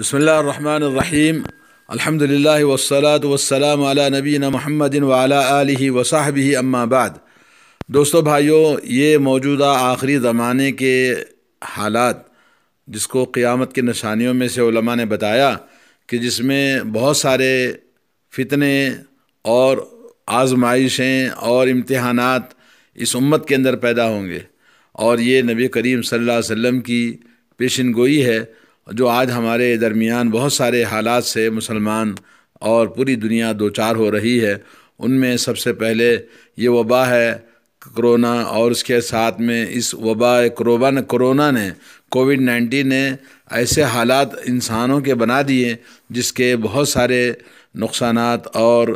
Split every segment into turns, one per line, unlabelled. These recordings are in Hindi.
बसमीम अलहमदिल्ला वसलात वसलाम आला नबीना महमद वाला आलि वसाहबी अम्माबाद दोस्तों भाइयों ये मौजूदा आखिरी ज़माने के हालात जिसको क़ियामत की निशानियों में से उलमा ने बताया कि जिसमें बहुत सारे फितने और आजमाइशें और इम्तहानात इस उम्मत के अंदर पैदा होंगे और ये नबी करीम सल्लल्लाहु अलैहि वसल्लम की पेशन गोई है जो आज हमारे दरमियान बहुत सारे हालात से मुसलमान और पूरी दुनिया दो चार हो रही है उनमें सबसे पहले ये वबा है कोरोना और उसके साथ में इस वबा करोबा ने कोरोना ने कोविड नाइन्टीन ने ऐसे हालात इंसानों के बना दिए जिसके बहुत सारे नुकसान और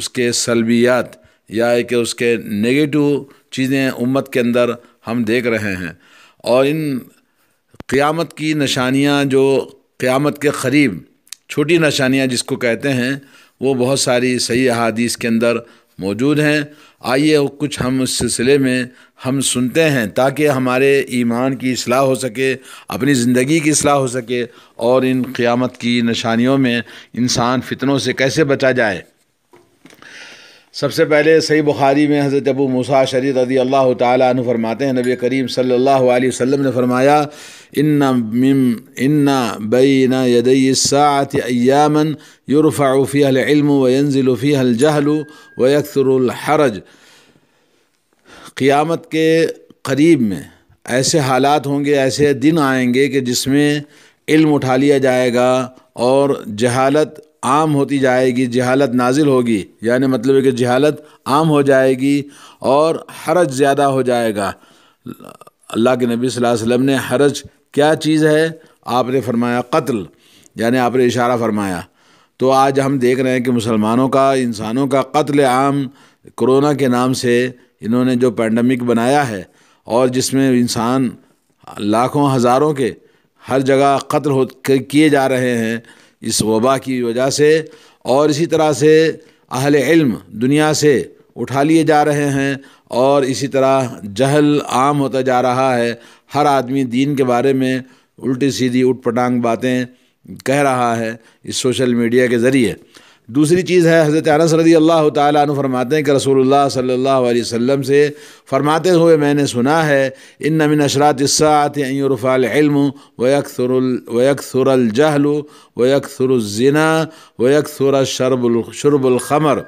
उसके सलबियात या कि उसके नेगेटिव चीज़ें उम्मत के अंदर हम देख रहे हैं और इन क़ियामत की निशानियाँ जो क़ियामत के करीब छोटी निशानियाँ जिसको कहते हैं वो बहुत सारी सही अहादीस के अंदर मौजूद हैं आइए कुछ हम उस सिलसिले में हम सुनते हैं ताकि हमारे ईमान की असलाह हो सके अपनी ज़िंदगी की असलाह हो सके और इन क़ियामत की निशानियों में इंसान फितनों से कैसे बचा जाए सबसे पहले सही बुखारी में हज़रत अबू मूसा शरीर रदी अल्लाह तु फरमाते हैं नबी करीम सल्लल्लाहु अलैहि वसल्लम ने फरमाया इन्ना मिम इन्ना बैन यदयसात अयामन युरफ़ाफ़ी अलम वनज़िलफ़ी अलजहल वक्तरहरज क़ियामत के करीब में ऐसे हालात होंगे ऐसे दिन आएंगे कि जिसमें इल्म उठा लिया जाएगा और जहालत आम होती जाएगी जहालत नाजिल होगी यानी मतलब है कि जहालत आम हो जाएगी और हरज ज़्यादा हो जाएगा अल्लाह के नबी सल्लल्लाहु अलैहि वसल्लम ने हरज क्या चीज़ है आपने फरमाया कत्ल यानी आपने इशारा फरमाया तो आज हम देख रहे हैं कि मुसलमानों का इंसानों का कत्ल आम कोरोना के नाम से इन्होंने जो पैंडमिक बनाया है और जिसमें इंसान लाखों हज़ारों के हर जगह कत्ल हो किए जा रहे हैं इस वबा की वजह से और इसी तरह से अहल इल्म दुनिया से उठा लिए जा रहे हैं और इसी तरह जहल आम होता जा रहा है हर आदमी दीन के बारे में उल्टी सीधी उठ पटांग बातें कह रहा है इस सोशल मीडिया के ज़रिए दूसरी चीज़ है हज़रत अनस रजी अल्लाह तु फरमाते हैं कि रसूलुल्लाह सल्लल्लाहु अलैहि वसल्लम से फरमाते हुए मैंने सुना है इन नमिन अशरात सातफ़ालम वक्सर वक्सरजहल वक्सरजना वक्सर शरबुलशरबुलखमर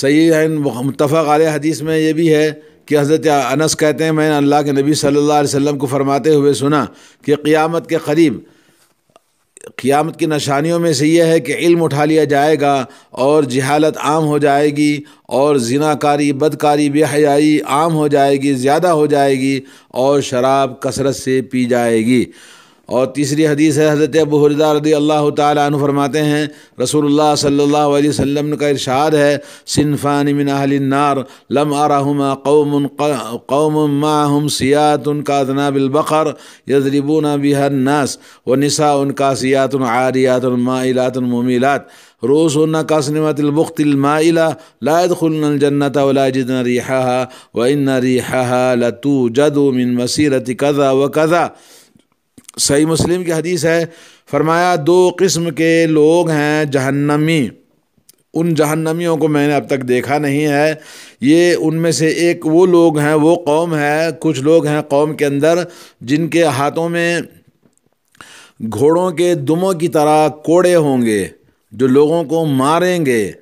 सही है मुतफ़ा आल हदीस में ये भी है कि हज़रत अनस कहते हैं मैंने अल्लाह के नबी सल्लल्लाहु अलैहि वसल्लम को फरमाते हुए सुना कि क़ियामत के करीब क़ियामत की निशानियों में से यह है कि इल्म उठा लिया जाएगा और जहालत आम हो जाएगी और जिनाकारी बदकारी बेहयाई आम हो जाएगी ज़्यादा हो जाएगी और शराब कसरत से पी जाएगी और तीसरी हदीस है हज़रत अबू हरदा रदी अल्लाह तन फरमाते हैं रसूलुल्लाह सल्लल्लाहु अलैहि वसल्लम का इरशाद है सिनफ़ान मिन अहलिनार लम आरहुमा कौम कौम माहम सियात उनका जनाबिलबकर यजरिबूना बिहन्नास व निसा उनका सियात आरियात माइलात ममीलात रोस उन्ना कासनमतलबुख्तिलमाइला लाद खुलजन्नत रिहा व इन रिहा लतू जदो मिन मसीरत कज़ा व कज़ा सही मुस्लिम की हदीस है फरमाया दो किस्म के लोग हैं जहन्नमी उन जहन्नमियों को मैंने अब तक देखा नहीं है ये उनमें से एक वो लोग हैं वो कौम है कुछ लोग हैं कौम के अंदर जिनके हाथों में घोड़ों के दुमों की तरह कोड़े होंगे जो लोगों को मारेंगे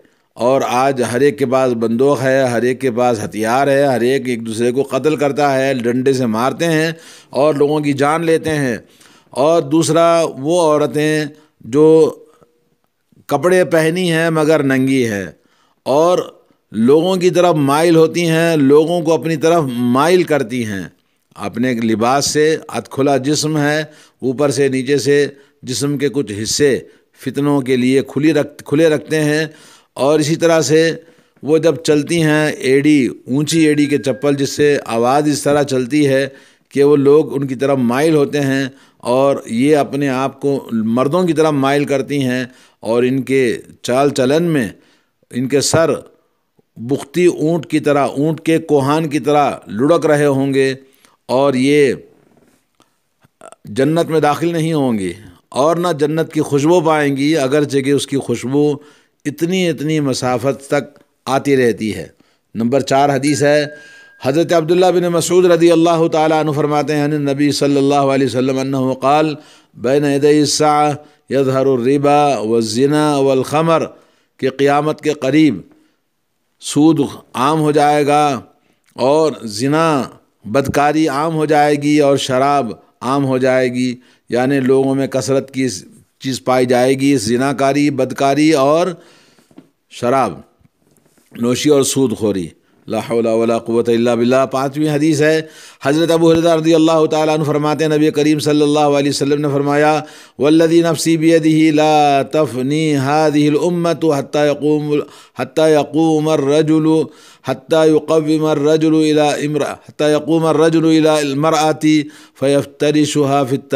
और आज हर एक के पास बंदूक है हर एक के पास हथियार है हर एक एक दूसरे को कत्ल करता है डंडे से मारते हैं और लोगों की जान लेते हैं और दूसरा वो औरतें जो कपड़े पहनी हैं मगर नंगी है और लोगों की तरफ माइल होती हैं लोगों को अपनी तरफ माइल करती हैं अपने लिबास से खुला जिस्म है ऊपर से नीचे से जिस्म के कुछ हिस्से फितनों के लिए खुली रख खुले रखते हैं और इसी तरह से वो जब चलती हैं एड़ी ऊंची एड़ी के चप्पल जिससे आवाज़ इस तरह चलती है कि वो लोग उनकी तरफ माइल होते हैं और ये अपने आप को मर्दों की तरह माइल करती हैं और इनके चाल चलन में इनके सर बुख्ती ऊंट की तरह ऊंट के कोहान की तरह लुढ़क रहे होंगे और ये जन्नत में दाखिल नहीं होंगी और ना जन्नत की खुशबू पाएंगी अगर जगह उसकी खुशबू इतनी इतनी मसाफत तक आती रहती है नंबर चार हदीस है हज़रत अब्दुल्ला बिन मसूद रदी अल्लाह तुफरमाते हैं नबी सल्ला वसम क़ाल बैन व ज़िना वलखमर के क़ियामत के करीब सूद आम हो जाएगा और ज़िना बदकारी आम हो जाएगी और शराब आम हो जाएगी यानि लोगों में कसरत की चीज़ पाई जाएगी जिनाकारी बदकारी और शराब नोशी और सूद खोरी लाला पाँचवीं हदीस है हज़रत अबू हरदा रदी अल्लाह तरमाते नबी करीम सल्ला वसम ने फरमाया वल्लदी नफसी बदी ला तफ़नी हादिलम्मत हत्याूम हत्याूम रजुल हत्याकम रजुल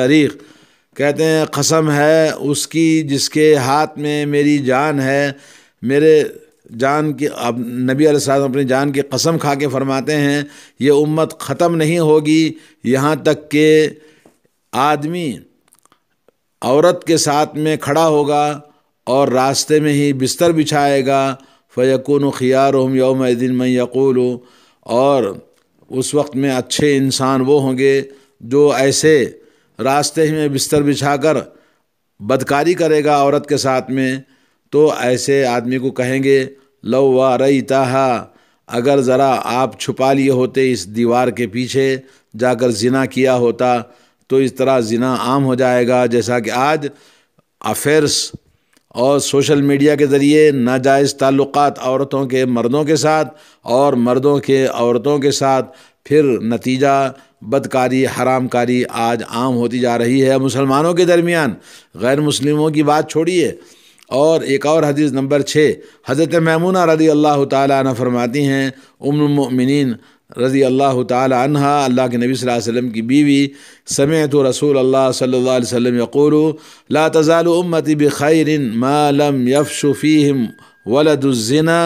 तरीक़ कहते हैं कसम है उसकी जिसके हाथ में मेरी जान है मेरे जान की अब नबी अलैहिस्सलाम अपनी जान की कसम खा के फरमाते हैं ये उम्मत ख़त्म नहीं होगी यहाँ तक के आदमी औरत के साथ में खड़ा होगा और रास्ते में ही बिस्तर बिछाएगा फ़यकून ख़ियार हम योम दिन मैं यकूल और उस वक्त में अच्छे इंसान वो होंगे जो ऐसे रास्ते में बिस्तर बिछाकर बदकारी करेगा औरत के साथ में तो ऐसे आदमी को कहेंगे लव व रईताहा अगर ज़रा आप छुपा लिए होते इस दीवार के पीछे जाकर जिना किया होता तो इस तरह जिना आम हो जाएगा जैसा कि आज अफेयर्स और सोशल मीडिया के ज़रिए नाजायज़ ताल्लुक़ औरतों के मर्दों के साथ और मर्दों के औरतों के साथ फिर नतीजा बदकारी हरामकारी आज आम होती जा रही है मुसलमानों के दरमियान गैर मुस्लिमों की बात छोड़िए और एक और हदीस नंबर छः हज़रत मैमूना रजी अल्लाह तन फरमाती हैं उमिन रज़ी अल्लाह तहा अल्लाह के नबी वसल्लम की बीवी समय तो रसूल अल्लाह सल्ला वसम ला तज़ाल उम्मति बखैर मालम यफ़शफ़ीम वलदुज़िना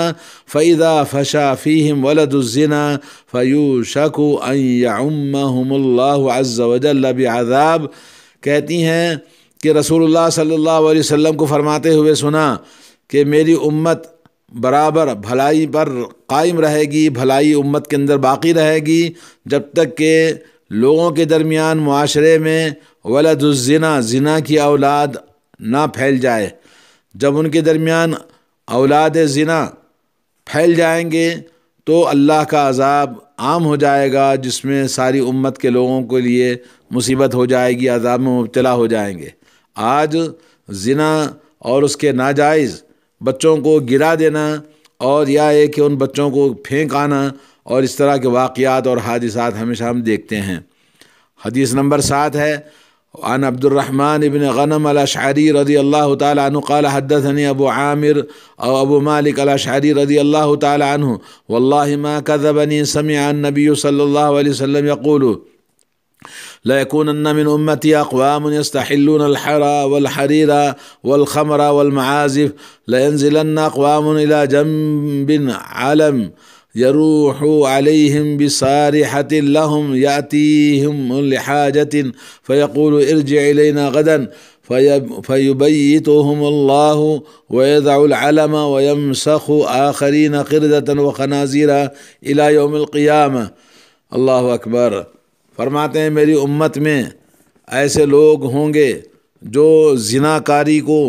फ़ैदा फ़शा फ़ीम वलदुज़िना फ़यू शक अम्मा अज़्ज़वजल बज़ाब कहती हैं कि रसूलुल्लाह सल्लल्लाहु अलैहि वसल्लम को फरमाते हुए सुना कि मेरी उम्मत बराबर भलाई पर कायम रहेगी भलाई उम्मत के अंदर बाकी रहेगी जब तक के लोगों के दरमियान माशरे में वलदुजना ज़िना की औलाद ना फैल जाए जब उनके दरमियान औलाद ज़िना फैल जाएंगे तो अल्लाह का अजाब आम हो जाएगा जिसमें सारी उम्मत के लोगों के लिए मुसीबत हो जाएगी अजाब में मुबतला हो जाएंगे आज जिना और उसके नाजायज़ बच्चों को गिरा देना और या ये कि उन बच्चों को फेंक आना और इस तरह के वाक़ात और हादिसात हमेशा हम देखते हैं हदीस नंबर सात है عن عبد الرحمن بن غنم الأشعري رضي الله تعالى عنه قال حدثني أبو عامر أو أبو مالك الأشعري رضي الله تعالى عنه والله ما كذبني سمع النبي صلى الله عليه وسلم يقول ليكونن من أمتي أقوام يستحلون الحرى والحرير والخمر والمعازف لينزلن أقوام إلى جنب علم يروح عليهم بصارحة لهم يأتيهم لحاجة فيقول ارجع إلينا غدا فيبيتهم الله ويضع العلم ويمسخ آخرين قردة وخنازير إلى يوم القيامة الله أكبر फरमाते हैं मेरी उम्मत में ऐसे लोग होंगे जो जिनाकारी को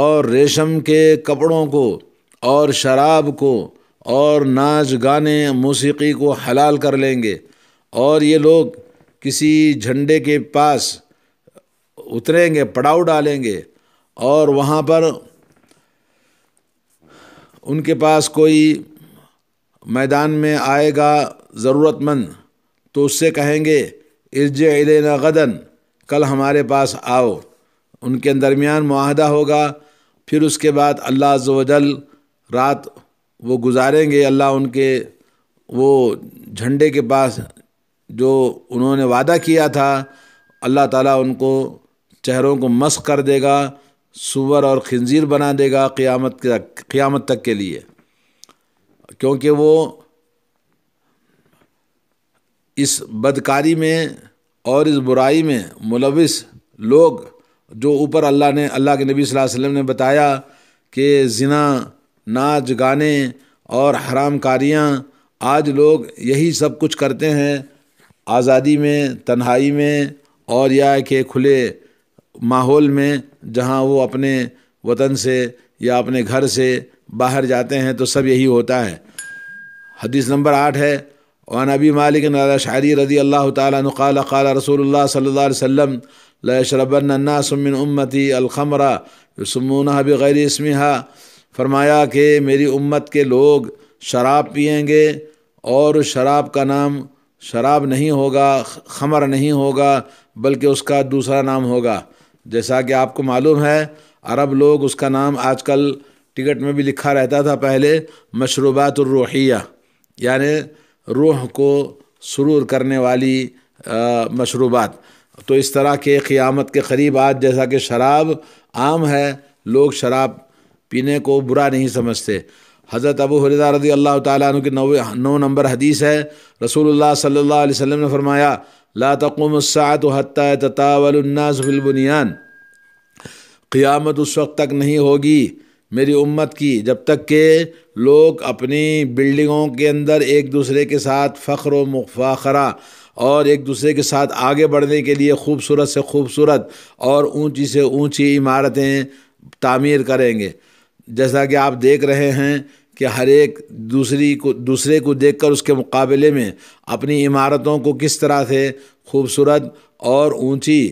और रेशम के कपड़ों को और शराब को और नाच गाने मौसीकी को हलाल कर लेंगे और ये लोग किसी झंडे के पास उतरेंगे पड़ाव डालेंगे और वहाँ पर उनके पास कोई मैदान में आएगा ज़रूरतमंद तो उससे कहेंगे इर्ज इलेना गदन कल हमारे पास आओ उनके दरमियान माहदा होगा फिर उसके बाद अल्लाह वजल रात वो गुजारेंगे अल्लाह उनके वो झंडे के पास जो उन्होंने वादा किया था अल्लाह ताला उनको चेहरों को मस्क कर देगा सुवर और खंजीर बना देगा क़ियामत के क़ियामत तक के लिए क्योंकि वो इस बदकारी में और इस बुराई में मुलविस लोग जो ऊपर अल्लाह ने अल्लाह के नबी सल्लल्लाहु अलैहि वसल्लम ने बताया कि ज़िना नाच गाने और हराम कारियाँ आज लोग यही सब कुछ करते हैं आज़ादी में तन्हाई में और या कि खुले माहौल में जहाँ वो अपने वतन से या अपने घर से बाहर जाते हैं तो सब यही होता है हदीस नंबर आठ है وعن أبي مالك الأشعري رضي الله تعالى عنه قال قال رسول الله صلى الله عليه وسلم لا يشربن الناس من أمتي الخمر يسمونها بغیر اسمها फरमाया कि मेरी उम्मत के लोग शराब पियेंगे और शराब का नाम शराब नहीं होगा खमर नहीं होगा बल्कि उसका दूसरा नाम होगा जैसा कि आपको मालूम है अरब लोग उसका नाम आजकल टिकट में भी लिखा रहता था पहले मशरूबातुलरूहिया यानि रूह को सुरूर करने वाली मशरूबात तो इस तरह के क़ियामत के करीब आज जैसा कि शराब आम है लोग शराब पीने को बुरा नहीं समझते हज़रत अबू हरदा रदी अल्लाह तु की नौ नौ नंबर हदीस है रसूलुल्लाह सल्लल्लाहु अलैहि वसल्लम ने फरमाया ला तकुमसात हत्ता ततावलनासबिलबुनियान क़ियामत उस वक्त तक नहीं होगी मेरी उम्मत की जब तक के लोग अपनी बिल्डिंगों के अंदर एक दूसरे के साथ फ़ख्र व और एक दूसरे के साथ आगे बढ़ने के लिए खूबसूरत से खूबसूरत और ऊंची से ऊंची इमारतें तामीर करेंगे जैसा कि आप देख रहे हैं कि हर एक दूसरी को दूसरे को देखकर उसके मुकाबले में अपनी इमारतों को किस तरह से खूबसूरत और ऊंची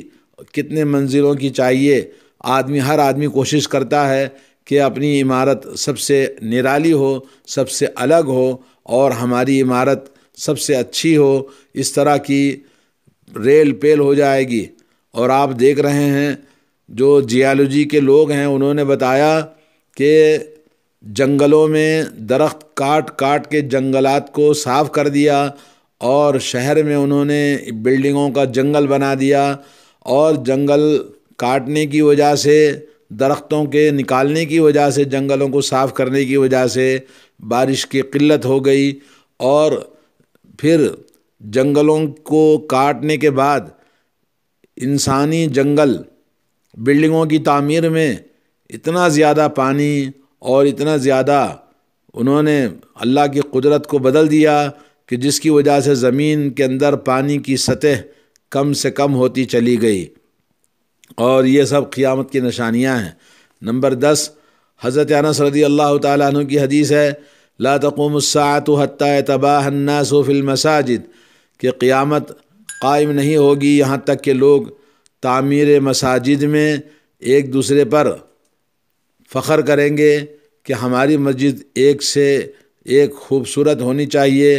कितने मंजिलों की चाहिए आदमी हर आदमी कोशिश करता है कि अपनी इमारत सबसे निराली हो सबसे अलग हो और हमारी इमारत सबसे अच्छी हो इस तरह की रेल पेल हो जाएगी और आप देख रहे हैं जो जियालॉजी के लोग हैं उन्होंने बताया कि जंगलों में दरख्त काट काट के जंगलात को साफ़ कर दिया और शहर में उन्होंने बिल्डिंगों का जंगल बना दिया और जंगल काटने की वजह से दरख्तों के निकालने की वजह से जंगलों को साफ़ करने की वजह से बारिश की किल्लत हो गई और फिर जंगलों को काटने के बाद इंसानी जंगल बिल्डिंगों की तामीर में इतना ज़्यादा पानी और इतना ज़्यादा उन्होंने अल्लाह की कुदरत को बदल दिया कि जिसकी वजह से ज़मीन के अंदर पानी की सतह कम से कम होती चली गई और ये सब क़ियामत की निशानियाँ हैं नंबर दस हज़रत अनस रदी अल्लाह तु की हदीस है ला तक़ुमसात हती तबाहन्नासफ़िलमसाजिद कि क़ियामत कायम नहीं होगी यहाँ तक कि लोग तामीर मसाजिद में एक दूसरे पर फ़ख्र करेंगे कि हमारी मस्जिद एक से एक खूबसूरत होनी चाहिए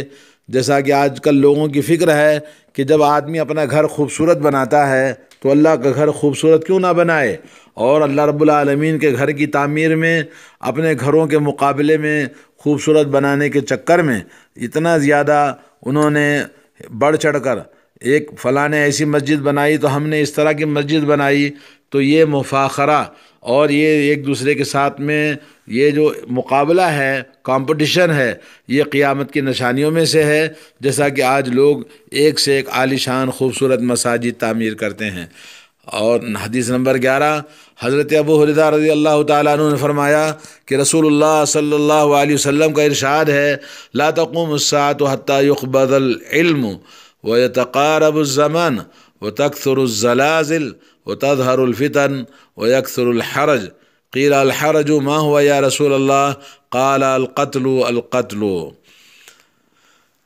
जैसा कि आजकल लोगों की फ़िक्र है कि जब आदमी अपना घर खूबसूरत बनाता है तो अल्लाह का घर खूबसूरत क्यों ना बनाए और अल्लाह रब्बुल रबालमीन के घर की तामीर में अपने घरों के मुकाबले में खूबसूरत बनाने के चक्कर में इतना ज़्यादा उन्होंने बढ़ चढ़ कर एक फ़लाने ऐसी मस्जिद बनाई तो हमने इस तरह की मस्जिद बनाई तो ये मुफाखरा और ये एक दूसरे के साथ में ये जो मुकाबला है कंपटीशन है ये क़ियामत की निशानियों में से है जैसा कि आज लोग एक से एक आलिशान खूबसूरत मसाजिद तामीर करते हैं और हदीस नंबर ग्यारह हज़रत अबू हरदा रजी अल्लाह तु ने फरमाया कि रसूलुल्लाह सल्लल्लाहु अलैहि वसल्लम का इरशाद है ला तकुमसात हत्ता युकबदल व तकारबज़मन व तकसरज़लाजिल वतजहर फ़ितन व यकसरहरज क़ील अलहरज माँ हुआ या रसूल अल्लाह क़ाल अलकतल अलकतल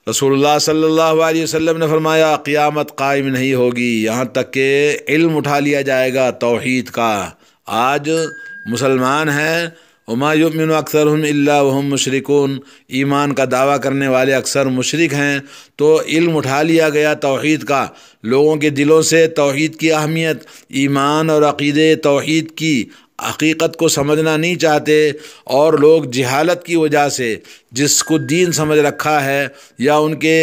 रसूलुल्लाह सल्लल्लाहु अलैहि वसल्लम ने फरमाया क़ियामत कायम नहीं होगी यहाँ तक के इल्म उठा लिया जाएगा तौहीद का आज मुसलमान हैं उमायुमिन अक्सर हम अल्लाम मशरक़ून ईमान का दावा करने वाले अक्सर मशरक हैं तो इल्म उठा लिया गया तोहद का लोगों के दिलों से तोहद की अहमियत ईमान और अक़ीदे तोहद की हकीकत को समझना नहीं चाहते और लोग जहालत की वजह से जिसको दीन समझ रखा है या उनके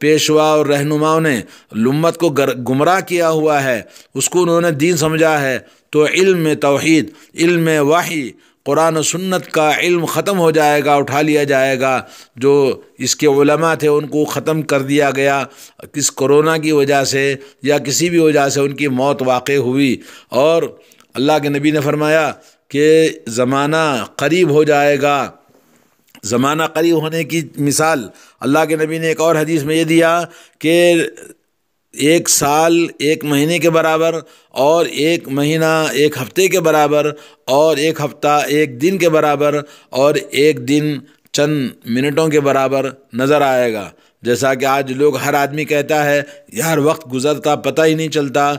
पेशवा और रहनुमाओं ने लुम्मत को गुमराह किया हुआ है उसको उन्होंने दीन समझा है तो इल्म तोहद इल्म वाही कुरान सुन्नत का इल्म ख़त्म हो जाएगा उठा लिया जाएगा जो इसके उलमा थे उनको ख़त्म कर दिया गया किस कोरोना की वजह से या किसी भी वजह से उनकी मौत वाक़ हुई और अल्लाह के नबी ने फरमाया कि ज़माना करीब हो जाएगा ज़माना करीब होने की मिसाल अल्लाह के नबी ने एक और हदीस में ये दिया कि एक साल एक महीने के बराबर और एक महीना एक हफ्ते के बराबर और एक हफ्ता एक दिन के बराबर और एक दिन चंद मिनटों के बराबर नज़र आएगा जैसा कि आज लोग हर आदमी कहता है यार वक्त गुज़रता पता ही नहीं चलता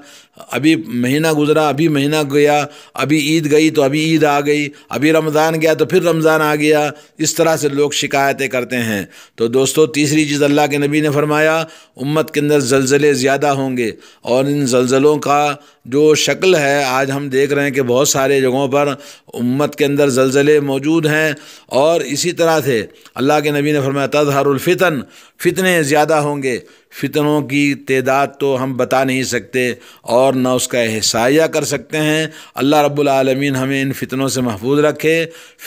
अभी महीना गुजरा अभी महीना गया अभी ईद गई तो अभी ईद आ गई अभी रमज़ान गया तो फिर रमज़ान आ गया इस तरह से लोग शिकायतें करते हैं तो दोस्तों तीसरी चीज़ अल्लाह के नबी ने फरमाया उम्मत के अंदर जलज़ले ज़्यादा होंगे और इन जलज़लों का जो शक्ल है आज हम देख रहे हैं कि बहुत सारे जगहों पर उम्मत के अंदर जलज़ले मौजूद हैं और इसी तरह से अल्लाह के नबी ने फरमाया तजहरफितन फ़ितने ज़्यादा होंगे फ़ितनों की तदाद तो हम बता नहीं सकते और और ना उसका एहसाया कर सकते हैं अल्लाह रब्बुल आलमीन हमें इन फितनों से महफूज रखे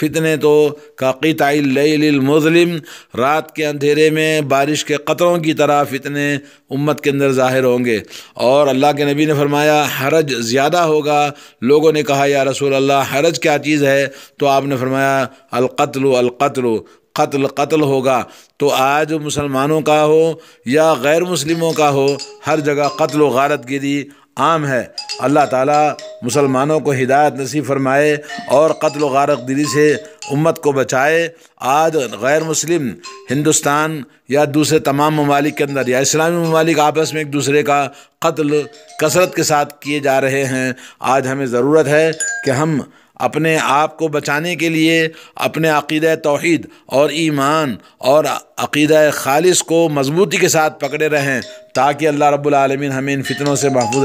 फितने तो काक़ीतमज़लिम रात के अंधेरे में बारिश के क़तरों की तरह फितने उम्मत के अंदर ज़ाहिर होंगे और अल्लाह के नबी ने फरमाया हरज ज़्यादा होगा लोगों ने कहा या रसूल अल्लाह हरज क्या चीज़ है तो आपने फरमाया अलकतल अलकतल कत्ल कत्ल होगा तो आज मुसलमानों का हो या गैर मुस्लिमों का हो हर जगह कत्ल गारत गिरी आम है अल्लाह ताला मुसलमानों को हिदायत नसीब फरमाए और कत्ल गारक दिली से उम्मत को बचाए आज गैर मुस्लिम हिंदुस्तान या दूसरे तमाम ममालिक के अंदर या इस्लामी ममालिक आपस में एक दूसरे का कत्ल कसरत के साथ किए जा रहे हैं आज हमें ज़रूरत है कि हम अपने आप को बचाने के लिए अपने अक़ीद तोहद और ईमान और अक़ीद खालिस को मजबूती के साथ पकड़े रहें ताकि अल्लाह रब्लम हमें इन फितनों से महफूज